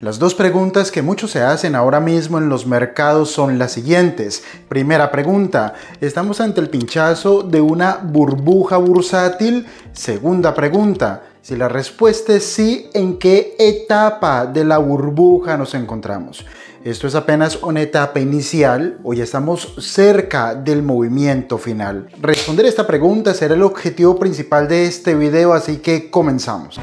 Las dos preguntas que muchos se hacen ahora mismo en los mercados son las siguientes. Primera pregunta, ¿estamos ante el pinchazo de una burbuja bursátil? Segunda pregunta, si la respuesta es sí, ¿en qué etapa de la burbuja nos encontramos? Esto es apenas una etapa inicial o ya estamos cerca del movimiento final. Responder esta pregunta será el objetivo principal de este video, así que comenzamos.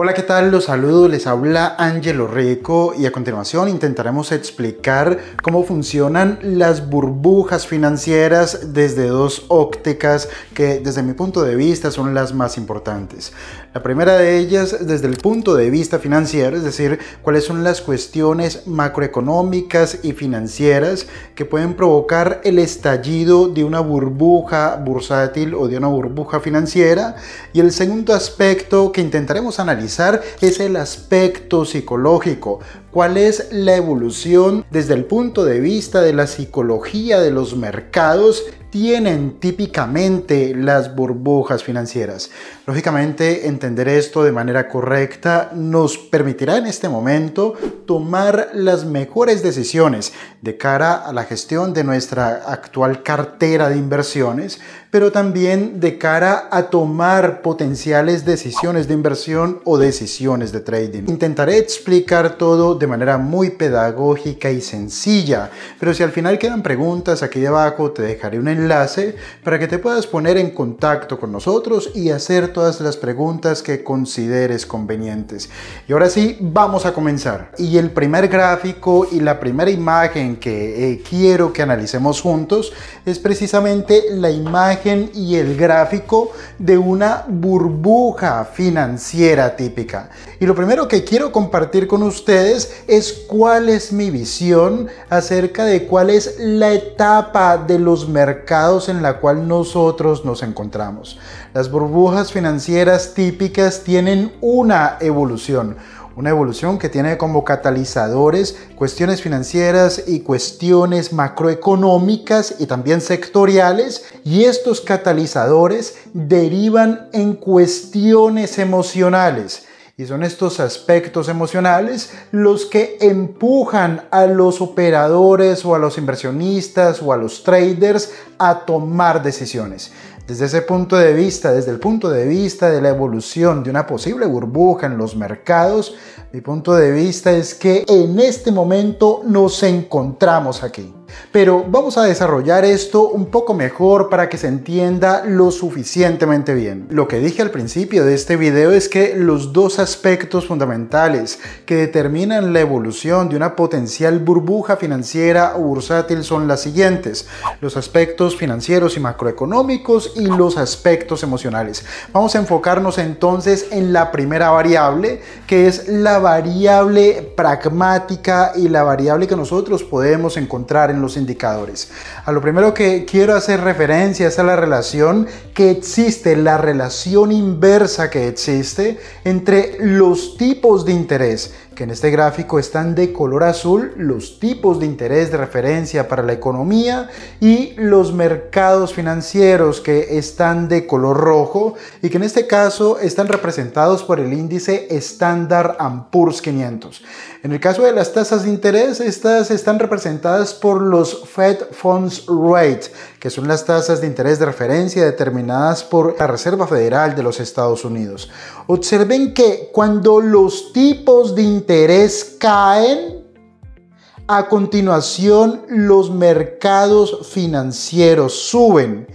Hola, ¿qué tal? Los saludo, les habla Angelo Rico y a continuación intentaremos explicar cómo funcionan las burbujas financieras desde dos ópticas que desde mi punto de vista son las más importantes. La primera de ellas desde el punto de vista financiero, es decir, cuáles son las cuestiones macroeconómicas y financieras que pueden provocar el estallido de una burbuja bursátil o de una burbuja financiera. Y el segundo aspecto que intentaremos analizar es el aspecto psicológico, cuál es la evolución desde el punto de vista de la psicología de los mercados tienen típicamente las burbujas financieras. Lógicamente, entender esto de manera correcta nos permitirá en este momento tomar las mejores decisiones de cara a la gestión de nuestra actual cartera de inversiones, pero también de cara a tomar potenciales decisiones de inversión o decisiones de trading. Intentaré explicar todo de manera muy pedagógica y sencilla, pero si al final quedan preguntas, aquí debajo te dejaré un enlace para que te puedas poner en contacto con nosotros y hacer todas las preguntas que consideres convenientes. Y ahora sí, vamos a comenzar. Y el primer gráfico y la primera imagen que eh, quiero que analicemos juntos es precisamente la imagen y el gráfico de una burbuja financiera típica. Y lo primero que quiero compartir con ustedes es cuál es mi visión acerca de cuál es la etapa de los mercados en la cual nosotros nos encontramos. Las burbujas financieras típicas tienen una evolución una evolución que tiene como catalizadores cuestiones financieras y cuestiones macroeconómicas y también sectoriales. Y estos catalizadores derivan en cuestiones emocionales. Y son estos aspectos emocionales los que empujan a los operadores o a los inversionistas o a los traders a tomar decisiones. Desde ese punto de vista, desde el punto de vista de la evolución de una posible burbuja en los mercados, mi punto de vista es que en este momento nos encontramos aquí. Pero vamos a desarrollar esto un poco mejor para que se entienda lo suficientemente bien. Lo que dije al principio de este video es que los dos aspectos fundamentales que determinan la evolución de una potencial burbuja financiera o bursátil son las siguientes. Los aspectos financieros y macroeconómicos y los aspectos emocionales. Vamos a enfocarnos entonces en la primera variable que es la variable pragmática y la variable que nosotros podemos encontrar en los indicadores. A lo primero que quiero hacer referencia es a la relación que existe, la relación inversa que existe entre los tipos de interés que en este gráfico están de color azul los tipos de interés de referencia para la economía y los mercados financieros que están de color rojo y que en este caso están representados por el índice Standard Poor's 500. En el caso de las tasas de interés, estas están representadas por los Fed Funds Rate, que son las tasas de interés de referencia determinadas por la Reserva Federal de los Estados Unidos. Observen que cuando los tipos de interés caen, a continuación los mercados financieros suben.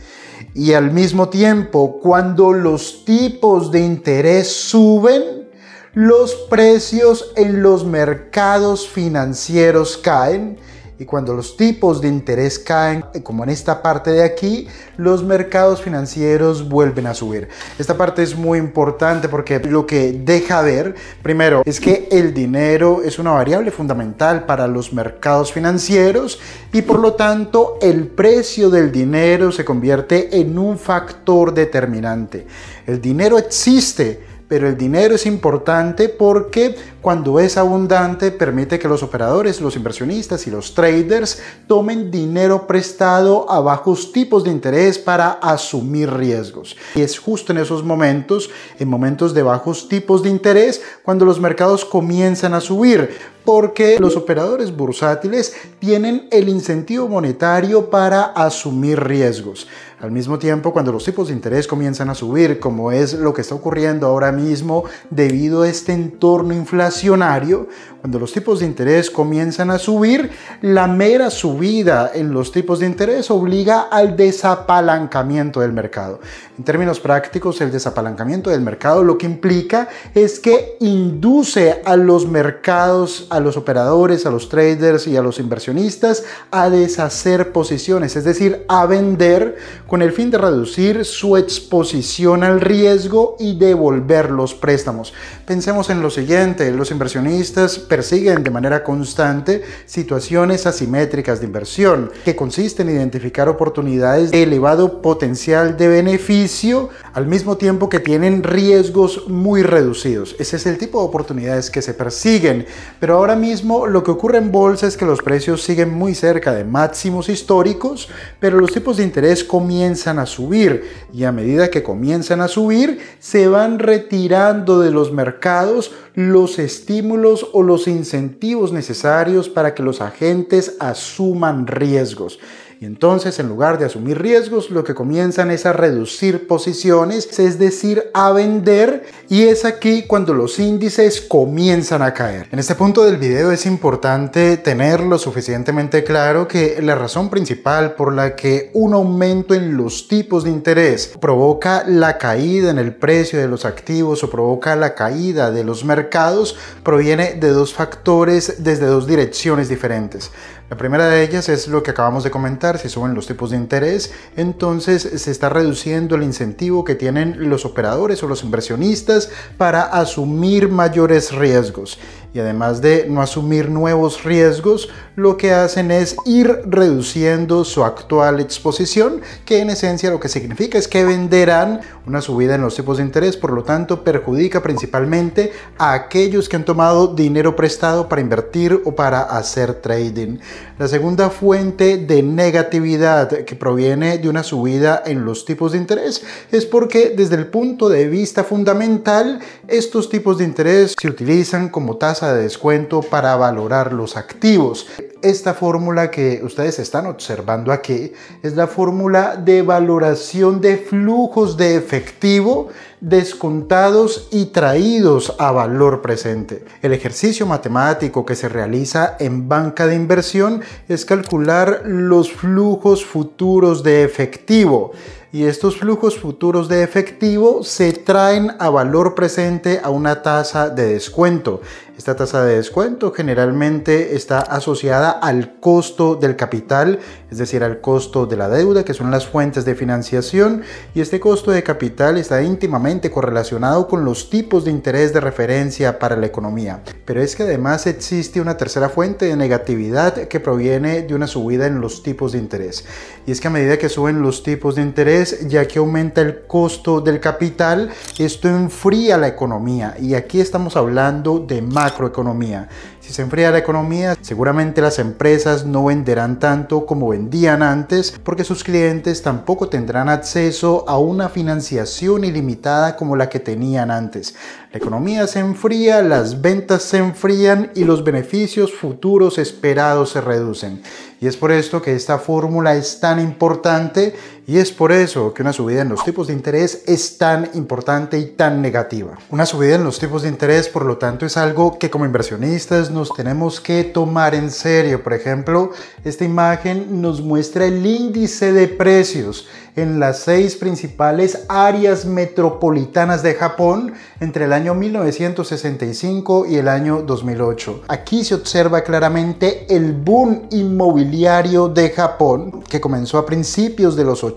Y al mismo tiempo, cuando los tipos de interés suben, los precios en los mercados financieros caen y cuando los tipos de interés caen, como en esta parte de aquí, los mercados financieros vuelven a subir. Esta parte es muy importante porque lo que deja ver, primero, es que el dinero es una variable fundamental para los mercados financieros y por lo tanto el precio del dinero se convierte en un factor determinante. El dinero existe pero el dinero es importante porque cuando es abundante permite que los operadores, los inversionistas y los traders tomen dinero prestado a bajos tipos de interés para asumir riesgos. Y es justo en esos momentos, en momentos de bajos tipos de interés, cuando los mercados comienzan a subir porque los operadores bursátiles tienen el incentivo monetario para asumir riesgos. Al mismo tiempo, cuando los tipos de interés comienzan a subir, como es lo que está ocurriendo ahora mismo debido a este entorno inflacionario, cuando los tipos de interés comienzan a subir, la mera subida en los tipos de interés obliga al desapalancamiento del mercado. En términos prácticos, el desapalancamiento del mercado lo que implica es que induce a los mercados a los operadores, a los traders y a los inversionistas a deshacer posiciones, es decir, a vender con el fin de reducir su exposición al riesgo y devolver los préstamos. Pensemos en lo siguiente, los inversionistas persiguen de manera constante situaciones asimétricas de inversión que consisten en identificar oportunidades de elevado potencial de beneficio al mismo tiempo que tienen riesgos muy reducidos. Ese es el tipo de oportunidades que se persiguen, pero ahora mismo lo que ocurre en bolsa es que los precios siguen muy cerca de máximos históricos, pero los tipos de interés comienzan a subir y a medida que comienzan a subir, se van retirando de los mercados los estímulos o los incentivos necesarios para que los agentes asuman riesgos. Y entonces, en lugar de asumir riesgos, lo que comienzan es a reducir posiciones, es decir, a vender, y es aquí cuando los índices comienzan a caer. En este punto del video es importante tener lo suficientemente claro que la razón principal por la que un aumento en los tipos de interés provoca la caída en el precio de los activos o provoca la caída de los mercados proviene de dos factores desde dos direcciones diferentes. La primera de ellas es lo que acabamos de comentar, si suben los tipos de interés, entonces se está reduciendo el incentivo que tienen los operadores o los inversionistas para asumir mayores riesgos y además de no asumir nuevos riesgos, lo que hacen es ir reduciendo su actual exposición, que en esencia lo que significa es que venderán una subida en los tipos de interés, por lo tanto perjudica principalmente a aquellos que han tomado dinero prestado para invertir o para hacer trading. La segunda fuente de negatividad que proviene de una subida en los tipos de interés es porque desde el punto de vista fundamental, estos tipos de interés se utilizan como tasa de descuento para valorar los activos. Esta fórmula que ustedes están observando aquí es la fórmula de valoración de flujos de efectivo descontados y traídos a valor presente. El ejercicio matemático que se realiza en banca de inversión es calcular los flujos futuros de efectivo y estos flujos futuros de efectivo se traen a valor presente a una tasa de descuento. Esta tasa de descuento generalmente está asociada al costo del capital, es decir, al costo de la deuda, que son las fuentes de financiación, y este costo de capital está íntimamente correlacionado con los tipos de interés de referencia para la economía. Pero es que además existe una tercera fuente de negatividad que proviene de una subida en los tipos de interés. Y es que a medida que suben los tipos de interés, ya que aumenta el costo del capital, esto enfría la economía. Y aquí estamos hablando de macroeconomía. Si se enfría la economía, seguramente las empresas no venderán tanto como vendían antes porque sus clientes tampoco tendrán acceso a una financiación ilimitada como la que tenían antes. La economía se enfría, las ventas se enfrían y los beneficios futuros esperados se reducen. Y es por esto que esta fórmula es tan importante y es por eso que una subida en los tipos de interés es tan importante y tan negativa. Una subida en los tipos de interés, por lo tanto, es algo que como inversionistas nos tenemos que tomar en serio. Por ejemplo, esta imagen nos muestra el índice de precios en las seis principales áreas metropolitanas de Japón entre el año 1965 y el año 2008. Aquí se observa claramente el boom inmobiliario de Japón que comenzó a principios de los 80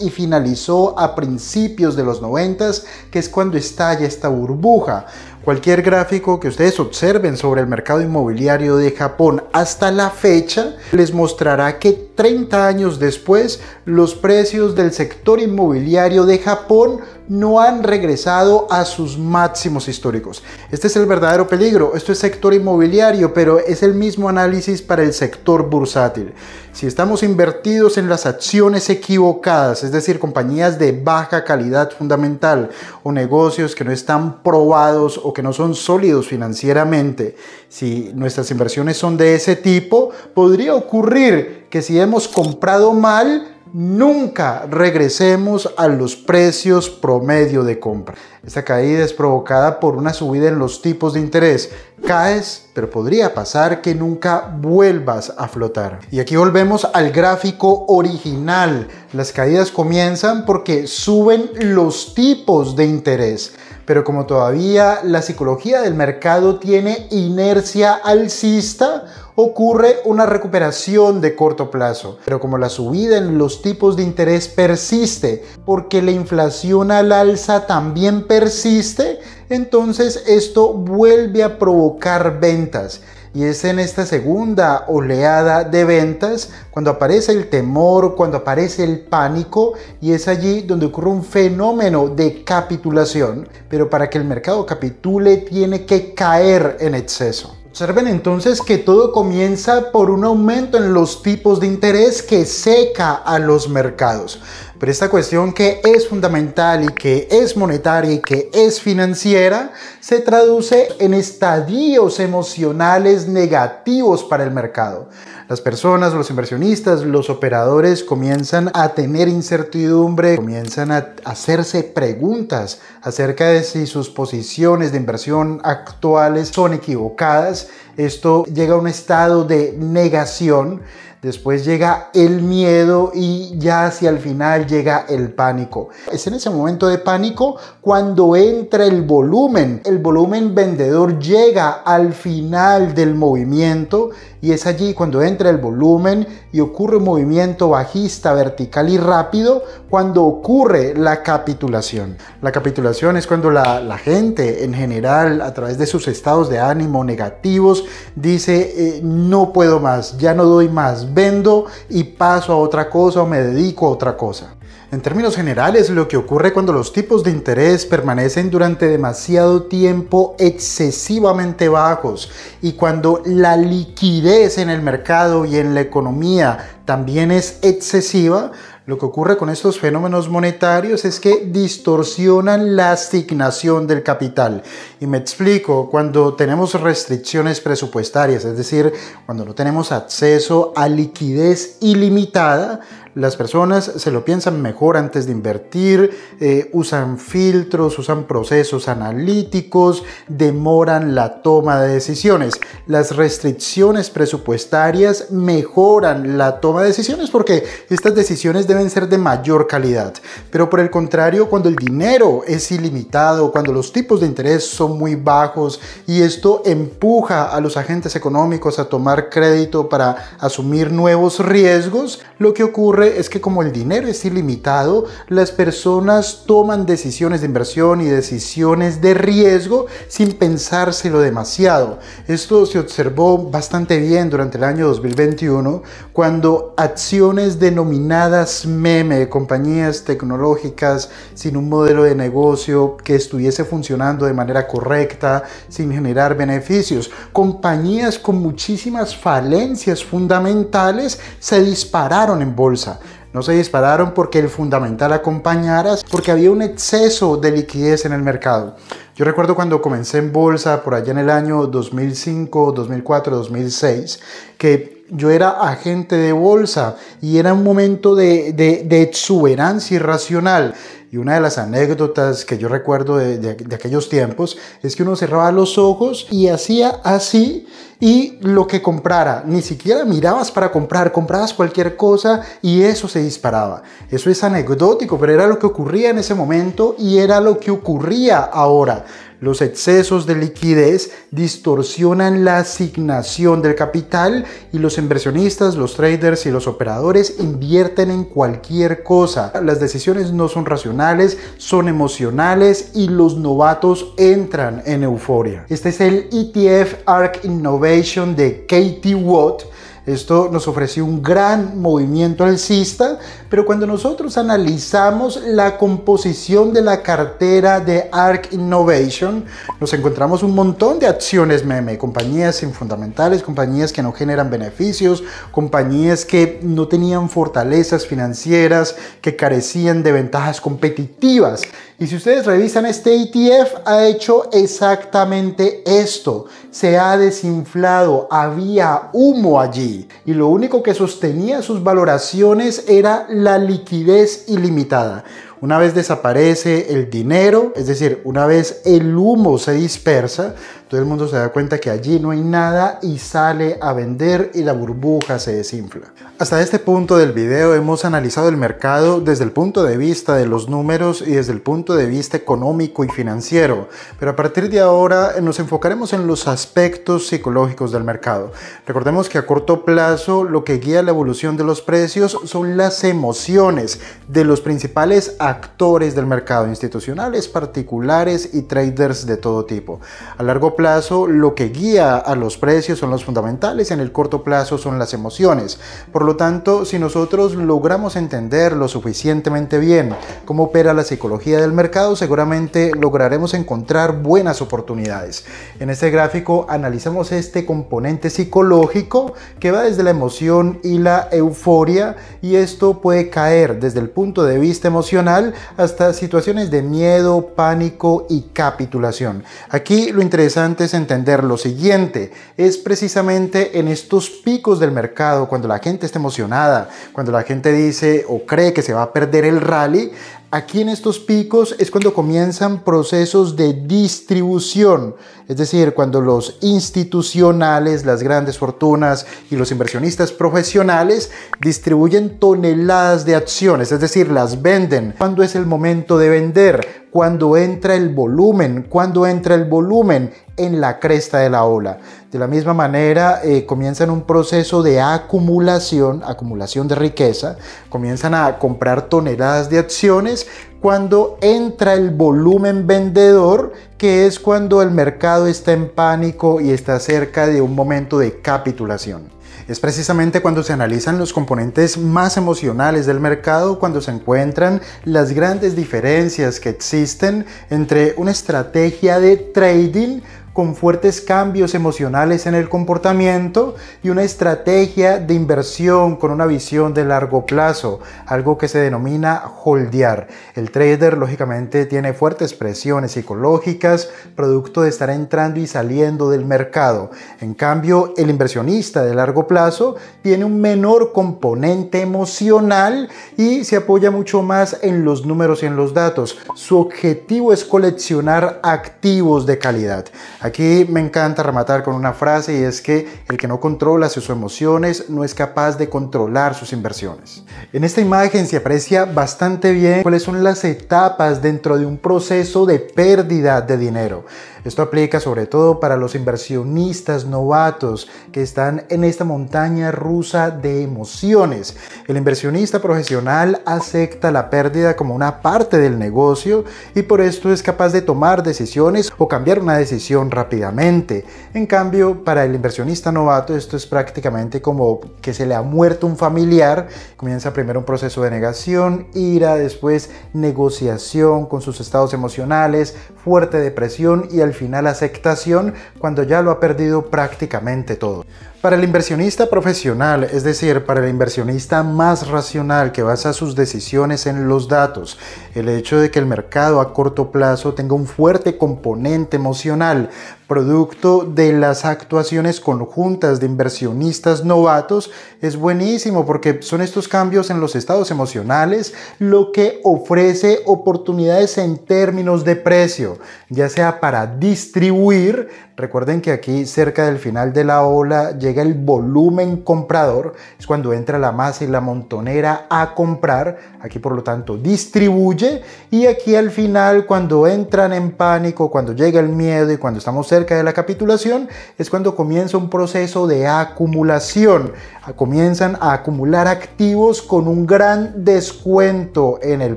y finalizó a principios de los 90 que es cuando estalla esta burbuja. Cualquier gráfico que ustedes observen sobre el mercado inmobiliario de Japón hasta la fecha les mostrará que 30 años después los precios del sector inmobiliario de Japón no han regresado a sus máximos históricos. Este es el verdadero peligro. Esto es sector inmobiliario, pero es el mismo análisis para el sector bursátil. Si estamos invertidos en las acciones equivocadas, es decir, compañías de baja calidad fundamental o negocios que no están probados o que no son sólidos financieramente, si nuestras inversiones son de ese tipo, podría ocurrir que si hemos comprado mal, nunca regresemos a los precios promedio de compra. Esta caída es provocada por una subida en los tipos de interés. Caes, pero podría pasar que nunca vuelvas a flotar. Y aquí volvemos al gráfico original. Las caídas comienzan porque suben los tipos de interés. Pero como todavía la psicología del mercado tiene inercia alcista, ocurre una recuperación de corto plazo, pero como la subida en los tipos de interés persiste porque la inflación al alza también persiste, entonces esto vuelve a provocar ventas. Y es en esta segunda oleada de ventas cuando aparece el temor, cuando aparece el pánico y es allí donde ocurre un fenómeno de capitulación. Pero para que el mercado capitule tiene que caer en exceso. Observen entonces que todo comienza por un aumento en los tipos de interés que seca a los mercados. Pero esta cuestión que es fundamental y que es monetaria y que es financiera se traduce en estadios emocionales negativos para el mercado. Las personas, los inversionistas, los operadores comienzan a tener incertidumbre, comienzan a hacerse preguntas acerca de si sus posiciones de inversión actuales son equivocadas. Esto llega a un estado de negación después llega el miedo y ya hacia el final llega el pánico. Es en ese momento de pánico cuando entra el volumen. El volumen vendedor llega al final del movimiento y es allí cuando entra el volumen y ocurre un movimiento bajista, vertical y rápido cuando ocurre la capitulación. La capitulación es cuando la, gente en general a través de sus estados de ánimo negativos dice eh, no puedo más, ya no doy más, vendo y paso a otra cosa o me dedico a otra cosa. En términos generales, lo que ocurre cuando los tipos de interés permanecen durante demasiado tiempo excesivamente bajos y cuando la liquidez en el mercado y en la economía también es excesiva, lo que ocurre con estos fenómenos monetarios es que distorsionan la asignación del capital. Y me explico, cuando tenemos restricciones presupuestarias, es decir, cuando no tenemos acceso a liquidez ilimitada, las personas se lo piensan mejor antes de invertir, eh, usan filtros, usan procesos analíticos, demoran la toma de decisiones. Las restricciones presupuestarias mejoran la toma de decisiones porque estas decisiones deben ser de mayor calidad. Pero por el contrario, cuando el dinero es ilimitado, cuando los tipos de interés son muy bajos y esto empuja a los agentes económicos a tomar crédito para asumir nuevos riesgos, lo que ocurre es que como el dinero es ilimitado, las personas toman decisiones de inversión y decisiones de riesgo sin pensárselo demasiado. Esto se observó bastante bien durante el año 2021 cuando acciones denominadas meme compañías tecnológicas sin un modelo de negocio que estuviese funcionando de manera correcta, sin generar beneficios, compañías con muchísimas falencias fundamentales se dispararon en bolsa no se dispararon porque el fundamental acompañara, porque había un exceso de liquidez en el mercado. Yo recuerdo cuando comencé en bolsa por allá en el año 2005, 2004, 2006, que yo era agente de bolsa y era un momento de, exuberancia irracional. Y una de las anécdotas que yo recuerdo de, de, aquellos tiempos es que uno cerraba los ojos y hacía así y lo que comprara, ni siquiera mirabas para comprar, comprabas cualquier cosa y eso se disparaba. Eso es anecdótico, pero era lo que ocurría en ese momento y era lo que ocurría ahora. Los excesos de liquidez distorsionan la asignación del capital y los inversionistas, los traders y los operadores invierten en cualquier cosa. Las decisiones no son racionales, son emocionales y los novatos entran en euforia. Este es el ETF ARC Innovation de Katie Watt esto nos ofreció un gran movimiento alcista, pero cuando nosotros analizamos la composición de la cartera de ARC Innovation, nos encontramos un montón de acciones meme, compañías sin fundamentales, compañías que no generan beneficios, compañías que no tenían fortalezas financieras, que carecían de ventajas competitivas. Y si ustedes revisan, este ETF ha hecho exactamente esto. Se ha desinflado, había humo allí. Y lo único que sostenía sus valoraciones era la liquidez ilimitada. Una vez desaparece el dinero, es decir, una vez el humo se dispersa, todo el mundo se da cuenta que allí no hay nada y sale a vender y la burbuja se desinfla. Hasta este punto del video hemos analizado el mercado desde el punto de vista de los números y desde el punto de vista económico y financiero, pero a partir de ahora nos enfocaremos en los aspectos psicológicos del mercado. Recordemos que a corto plazo lo que guía la evolución de los precios son las emociones de los principales actores actores del mercado, institucionales, particulares y traders de todo tipo. A largo plazo, lo que guía a los precios son los fundamentales, en el corto plazo son las emociones. Por lo tanto, si nosotros logramos entender lo suficientemente bien cómo opera la psicología del mercado, seguramente lograremos encontrar buenas oportunidades. En este gráfico analizamos este componente psicológico que va desde la emoción y la euforia y esto puede caer desde el punto de vista emocional hasta situaciones de miedo, pánico y capitulación. Aquí lo interesante es entender lo siguiente, es precisamente en estos picos del mercado, cuando la gente está emocionada, cuando la gente dice o cree que se va a perder el rally, Aquí en estos picos es cuando comienzan procesos de distribución, es decir, cuando los institucionales, las grandes fortunas y los inversionistas profesionales distribuyen toneladas de acciones, es decir, las venden. ¿Cuándo es el momento de vender? Cuando entra el volumen, cuando entra el volumen en la cresta de la ola. De la misma manera, eh, comienzan un proceso de acumulación, acumulación de riqueza, comienzan a comprar toneladas de acciones cuando entra el volumen vendedor, que es cuando el mercado está en pánico y está cerca de un momento de capitulación. Es precisamente cuando se analizan los componentes más emocionales del mercado, cuando se encuentran las grandes diferencias que existen entre una estrategia de trading con fuertes cambios emocionales en el comportamiento y una estrategia de inversión con una visión de largo plazo, algo que se denomina holdear. El trader lógicamente tiene fuertes presiones psicológicas producto de estar entrando y saliendo del mercado. En cambio, el inversionista de largo plazo tiene un menor componente emocional y se apoya mucho más en los números y en los datos. Su objetivo es coleccionar activos de calidad. Aquí me encanta rematar con una frase y es que el que no controla sus emociones no es capaz de controlar sus inversiones. En esta imagen se aprecia bastante bien cuáles son las etapas dentro de un proceso de pérdida de dinero. Esto aplica sobre todo para los inversionistas novatos que están en esta montaña rusa de emociones. El inversionista profesional acepta la pérdida como una parte del negocio y por esto es capaz de tomar decisiones o cambiar una decisión rápidamente. En cambio, para el inversionista novato esto es prácticamente como que se le ha muerto un familiar. Comienza primero un proceso de negación, ira, después negociación con sus estados emocionales, fuerte depresión y al final aceptación cuando ya lo ha perdido prácticamente todo. Para el inversionista profesional, es decir, para el inversionista más racional que basa sus decisiones en los datos, el hecho de que el mercado a corto plazo tenga un fuerte componente emocional, producto de las actuaciones conjuntas de inversionistas novatos, es buenísimo porque son estos cambios en los estados emocionales lo que ofrece oportunidades en términos de precio, ya sea para distribuir, recuerden que aquí cerca del final de la ola llega llega el volumen comprador, es cuando entra la masa y la montonera a comprar, aquí por lo tanto distribuye y aquí al final cuando entran en pánico, cuando llega el miedo y cuando estamos cerca de la capitulación, es cuando comienza un proceso de acumulación, comienzan a acumular activos con un gran descuento en el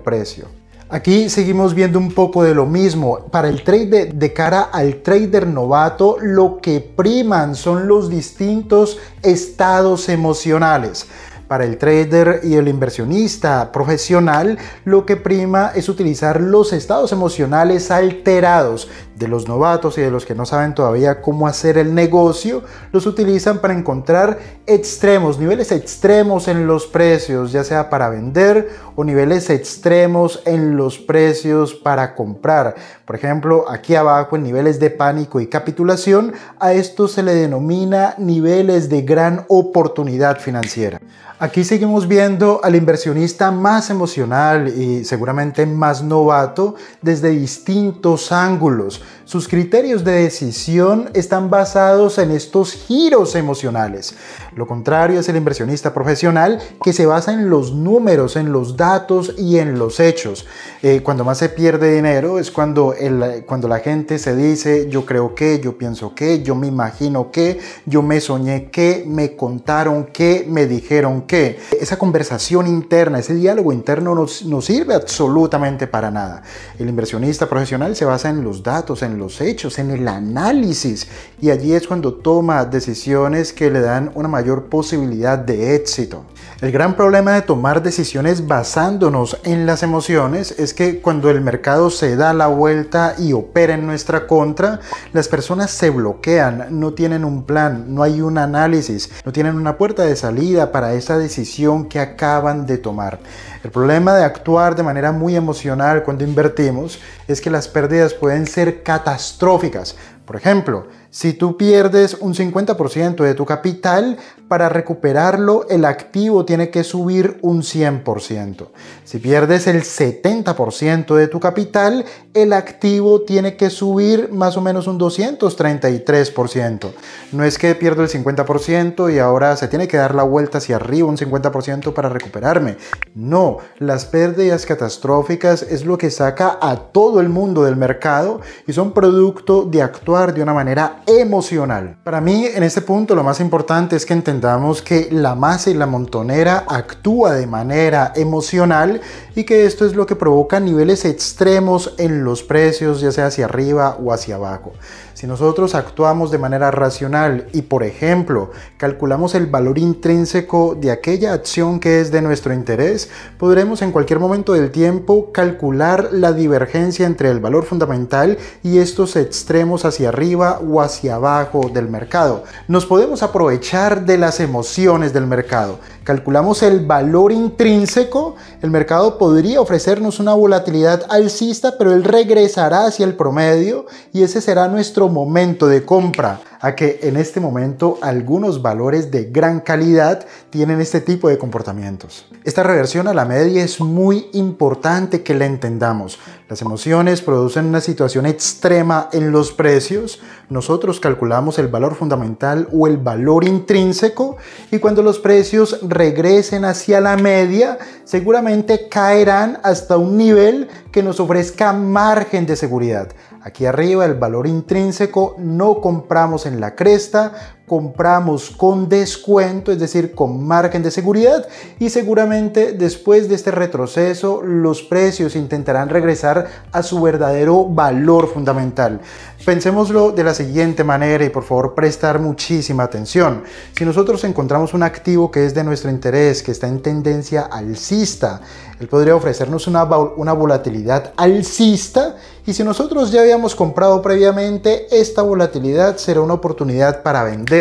precio. Aquí seguimos viendo un poco de lo mismo. Para el trader de, cara al trader novato, lo que priman son los distintos estados emocionales. Para el trader y el inversionista profesional, lo que prima es utilizar los estados emocionales alterados, de los novatos y de los que no saben todavía cómo hacer el negocio, los utilizan para encontrar extremos, niveles extremos en los precios, ya sea para vender o niveles extremos en los precios para comprar. Por ejemplo, aquí abajo en niveles de pánico y capitulación, a esto se le denomina niveles de gran oportunidad financiera. Aquí seguimos viendo al inversionista más emocional y seguramente más novato desde distintos ángulos sus criterios de decisión están basados en estos giros emocionales. Lo contrario es el inversionista profesional que se basa en los números, en los datos y en los hechos. Eh, cuando más se pierde dinero es cuando, cuando la gente se dice yo creo que, yo pienso que, yo me imagino que, yo me soñé que, me contaron que, me dijeron que. Esa conversación interna, ese diálogo interno no sirve absolutamente para nada. El inversionista profesional se basa en los datos en los hechos, en el análisis. Y allí es cuando toma decisiones que le dan una mayor posibilidad de éxito. El gran problema de tomar decisiones basándonos en las emociones es que cuando el mercado se da la vuelta y opera en nuestra contra, las personas se bloquean, no tienen un plan, no hay un análisis, no tienen una puerta de salida para esa decisión que acaban de tomar. El problema de actuar de manera muy emocional cuando invertimos es que las pérdidas pueden ser catastróficas. Por ejemplo, si tú pierdes un 50% de tu capital, para recuperarlo el activo tiene que subir un 100%. Si pierdes el 70% de tu capital, el activo tiene que subir más o menos un 233%. No es que pierdo el 50% y ahora se tiene que dar la vuelta hacia arriba un 50% para recuperarme. No, las pérdidas catastróficas es lo que saca a todo el mundo del mercado y son producto de actuar de una manera emocional. Para mí, en este punto, lo más importante es que entendamos que la masa y la montonera actúa de manera emocional y que esto es lo que provoca niveles extremos en los precios, ya sea hacia arriba o hacia abajo. Si nosotros actuamos de manera racional y, por ejemplo, calculamos el valor intrínseco de aquella acción que es de nuestro interés, podremos en cualquier momento del tiempo calcular la divergencia entre el valor fundamental y estos extremos hacia arriba o hacia abajo del mercado. Nos podemos aprovechar de las emociones del mercado calculamos el valor intrínseco, el mercado podría ofrecernos una volatilidad alcista, pero él regresará hacia el promedio y ese será nuestro momento de compra a que en este momento algunos valores de gran calidad tienen este tipo de comportamientos. Esta reversión a la media es muy importante que la entendamos. Las emociones producen una situación extrema en los precios. Nosotros calculamos el valor fundamental o el valor intrínseco y cuando los precios regresen hacia la media, seguramente caerán hasta un nivel que nos ofrezca margen de seguridad. Aquí arriba el valor intrínseco no compramos en la cresta compramos con descuento, es decir, con margen de seguridad y seguramente después de este retroceso los precios intentarán regresar a su verdadero valor fundamental. Pensémoslo de la siguiente manera y por favor prestar muchísima atención. Si nosotros encontramos un activo que es de nuestro interés, que está en tendencia alcista, él podría ofrecernos una, una volatilidad alcista y si nosotros ya habíamos comprado previamente, esta volatilidad será una oportunidad para vender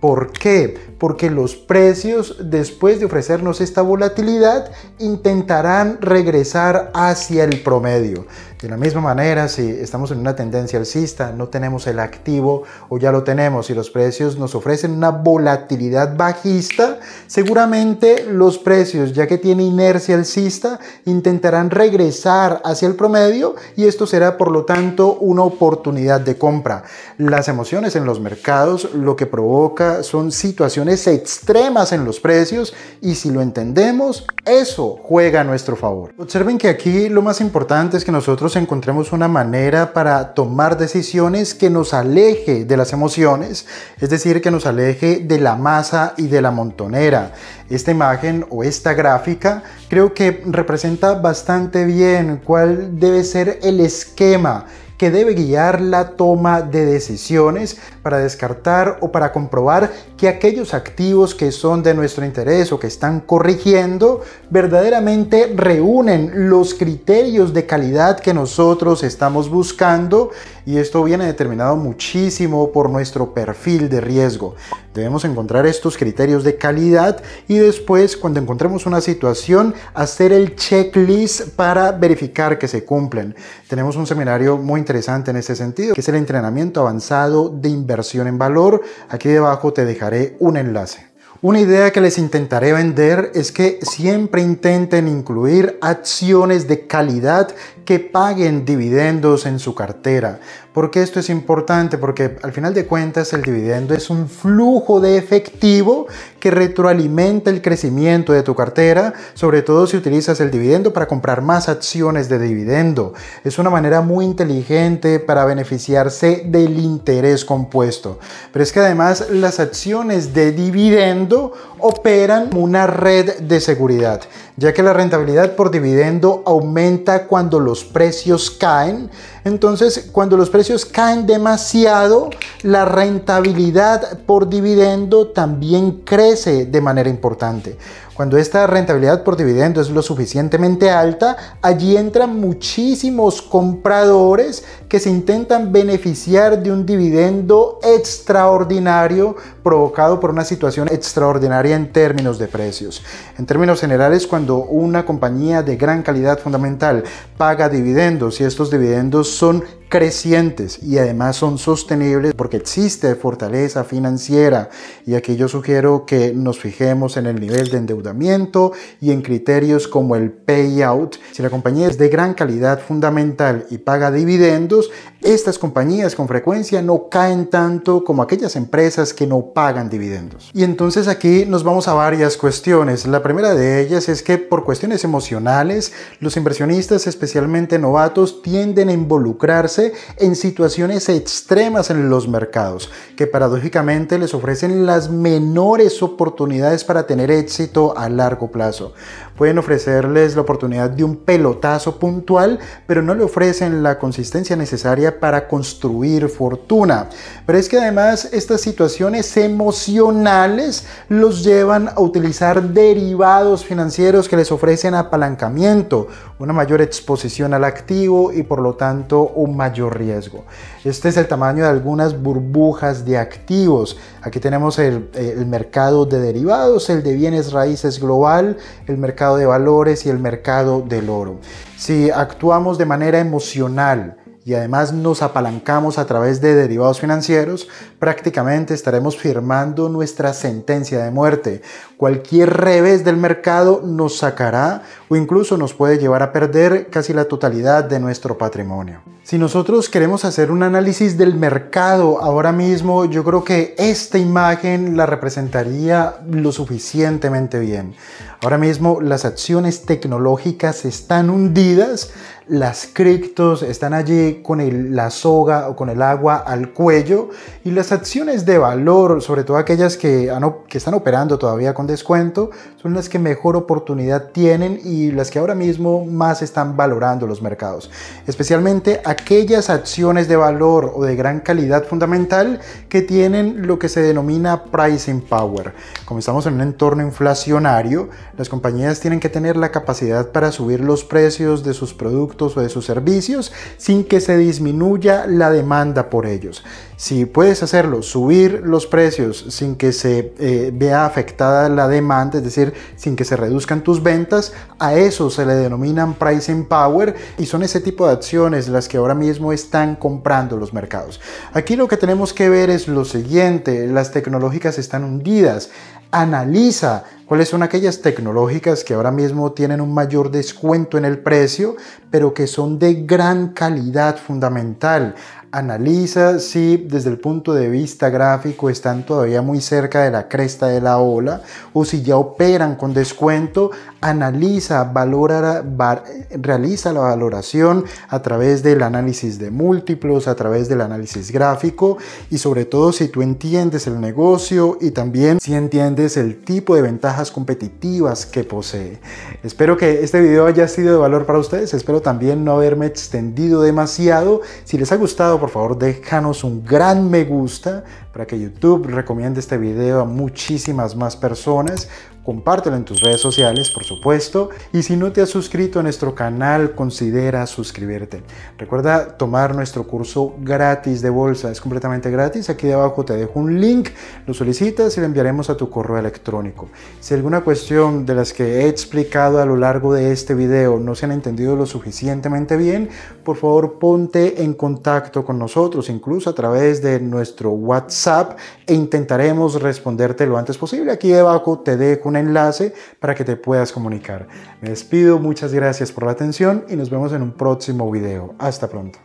por qué porque los precios después de ofrecernos esta volatilidad intentarán regresar hacia el promedio. De la misma manera, si estamos en una tendencia alcista, no tenemos el activo o ya lo tenemos y los precios nos ofrecen una volatilidad bajista, seguramente los precios, ya que tiene inercia alcista, intentarán regresar hacia el promedio y esto será por lo tanto una oportunidad de compra. Las emociones en los mercados lo que provoca son situaciones extremas en los precios y si lo entendemos, eso juega a nuestro favor. Observen que aquí lo más importante es que nosotros encontremos una manera para tomar decisiones que nos aleje de las emociones, es decir, que nos aleje de la masa y de la montonera. Esta imagen o esta gráfica creo que representa bastante bien cuál debe ser el esquema que debe guiar la toma de decisiones para descartar o para comprobar que aquellos activos que son de nuestro interés o que están corrigiendo verdaderamente reúnen los criterios de calidad que nosotros estamos buscando y esto viene determinado muchísimo por nuestro perfil de riesgo. Debemos encontrar estos criterios de calidad y después cuando encontremos una situación hacer el checklist para verificar que se cumplen. Tenemos un seminario muy interesante interesante en ese sentido, que es el entrenamiento avanzado de inversión en valor. Aquí debajo te dejaré un enlace. Una idea que les intentaré vender es que siempre intenten incluir acciones de calidad que paguen dividendos en su cartera. ¿Por qué esto es importante? Porque al final de cuentas el dividendo es un flujo de efectivo que retroalimenta el crecimiento de tu cartera, sobre todo si utilizas el dividendo para comprar más acciones de dividendo. Es una manera muy inteligente para beneficiarse del interés compuesto. Pero es que además las acciones de dividendo operan una red de seguridad, ya que la rentabilidad por dividendo aumenta cuando los precios caen. Entonces, cuando los precios caen demasiado, la rentabilidad por dividendo también crece de manera importante. Cuando esta rentabilidad por dividendo es lo suficientemente alta, allí entran muchísimos compradores que se intentan beneficiar de un dividendo extraordinario provocado por una situación extraordinaria en términos de precios. En términos generales, cuando una compañía de gran calidad fundamental paga dividendos y estos dividendos son crecientes y además son sostenibles porque existe fortaleza financiera y aquí yo sugiero que nos fijemos en el nivel de endeudamiento y en criterios como el payout. Si la compañía es de gran calidad fundamental y paga dividendos, estas compañías con frecuencia no caen tanto como aquellas empresas que no pagan dividendos. Y entonces aquí nos vamos a varias cuestiones. La primera de ellas es que por cuestiones emocionales los inversionistas especialmente novatos tienden a involucrarse en situaciones extremas en los mercados, que paradójicamente les ofrecen las menores oportunidades para tener éxito a largo plazo. Pueden ofrecerles la oportunidad de un pelotazo puntual, pero no le ofrecen la consistencia necesaria para construir fortuna. Pero es que además estas situaciones emocionales los llevan a utilizar derivados financieros que les ofrecen apalancamiento, una mayor exposición al activo y por lo tanto un mayor riesgo. Este es el tamaño de algunas burbujas de activos. Aquí tenemos eh, el mercado de derivados, el de bienes raíces global, el mercado de valores y el mercado del oro. Si actuamos de manera emocional, y además nos apalancamos a través de derivados financieros, prácticamente estaremos firmando nuestra sentencia de muerte. Cualquier revés del mercado nos sacará o incluso nos puede llevar a perder casi la totalidad de nuestro patrimonio. Si nosotros queremos hacer un análisis del mercado ahora mismo, yo creo que esta imagen la representaría lo suficientemente bien. Ahora mismo las acciones tecnológicas están hundidas, las criptos están allí con la soga o con el agua al cuello y las acciones de valor, sobre todo aquellas que, que están operando todavía con descuento, son las que mejor oportunidad tienen y las que ahora mismo más están valorando los mercados. Especialmente aquellas acciones de valor o de gran calidad fundamental que tienen lo que se denomina pricing power. Como estamos en un entorno inflacionario, las compañías tienen que tener la capacidad para subir los precios de sus productos o de sus servicios sin que se disminuya la demanda por ellos. Si puedes hacerlo, subir los precios sin que se eh, vea afectada la demanda, es decir, sin que se reduzcan tus ventas, a eso se le denominan pricing power y son ese tipo de acciones las que ahora mismo están comprando los mercados. Aquí lo que tenemos que ver es lo siguiente, las tecnológicas están hundidas, analiza ¿Cuáles son aquellas tecnológicas que ahora mismo tienen un mayor descuento en el precio, pero que son de gran calidad fundamental? analiza si desde el punto de vista gráfico están todavía muy cerca de la cresta de la ola o si ya operan con descuento, analiza, valora, realiza la valoración a través del análisis de múltiplos, a través del análisis gráfico y sobre todo si tú entiendes el negocio y también si entiendes el tipo de ventajas competitivas que posee. Espero que este video haya sido de valor para ustedes, espero también no haberme extendido demasiado. Si les ha gustado por favor déjanos un gran me gusta para que YouTube recomiende este video a muchísimas más personas compártelo en tus redes sociales, por supuesto. Y si no te has suscrito a nuestro canal, considera suscribirte. Recuerda tomar nuestro curso gratis de bolsa, es completamente gratis. Aquí abajo te dejo un link, lo solicitas y lo enviaremos a tu correo electrónico. Si alguna cuestión de las que he explicado a lo largo de este video no se han entendido lo suficientemente bien, por favor ponte en contacto con nosotros, incluso a través de nuestro WhatsApp e intentaremos responderte lo antes posible. Aquí debajo te dejo una enlace para que te puedas comunicar. Me despido, muchas gracias por la atención y nos vemos en un próximo video. Hasta pronto.